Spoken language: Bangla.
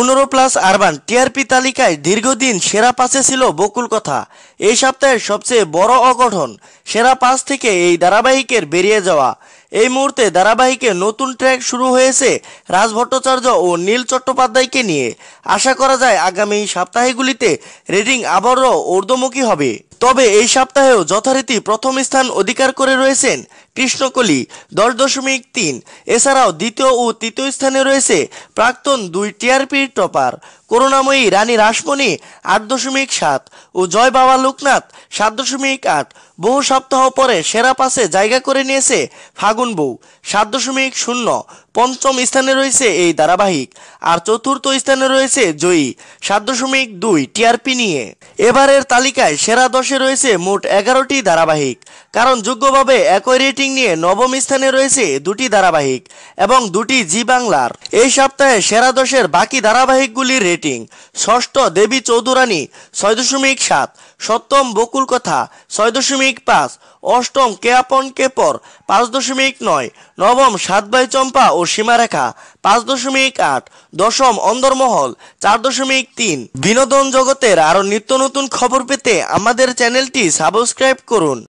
পনেরো প্লাস আরবান টিআরপি তালিকায় দীর্ঘদিন সেরা পাশে ছিল বকুল কথা এই সপ্তাহের সবচেয়ে বড় অগঠন সেরা পাস থেকে এই ধারাবাহিকের বেরিয়ে যাওয়া এই মুহূর্তে ধারাবাহিকে নতুন ট্র্যাক শুরু হয়েছে রাজ ভট্টাচার্য ও নীল চট্টোপাধ্যায়কে নিয়ে আশা করা যায় আগামী সপ্তাহগুলিতে রেডিং আবারও ঊর্ধ্বমুখী হবে তবে এই সপ্তাহেও যথারীতি প্রথম স্থান অধিকার করে রয়েছেন কৃষ্ণকলি দশ দশমিক তিন এছাড়াও দ্বিতীয় ও তৃতীয় স্থানে রয়েছে প্রাক্তন দুই টিআরপির টপার করুণাময়ী রানী রাসমণি আট দশমিক সাত ও জয় বাবা লোকনাথ সাত দশমিক আট বহু সপ্তাহ পরে সেরা পাশে জায়গা করে নিয়েছে ফাগুন বউ সাত দশমিক শূন্য পঞ্চম স্থানে রয়েছে এই ধারাবাহিক আর চতুর্থ স্থানে রয়েছে জয়ী সাত দশমিক দুই টিআরপি নিয়ে এবারের তালিকায় সেরা দশে রয়েছে মোট এগারোটি ধারাবাহিক কারণ যোগ্যভাবে একই রেটিং রেটিং নিয়ে নবম স্থানে রয়েছে দুটি ধারাবাহিক এবং দুটি জি বাংলার এই সপ্তাহে সেরা দশের বাকি ধারাবাহিকগুলির রেটিং ষষ্ঠ দেবী চৌধুরানী ছয় দশমিক সাত সপ্তম বকুল কথা ছয় দশমিক পাঁচ অষ্টম কেয়াপন কেপর পাঁচ দশমিক নয় নবম সাতবাই চম্পা ও সীমারেখা পাঁচ দশমিক আট দশম অন্দরমহল চার দশমিক তিন বিনোদন জগতের আরও নিত্য নতুন খবর পেতে আমাদের চ্যানেলটি সাবস্ক্রাইব করুন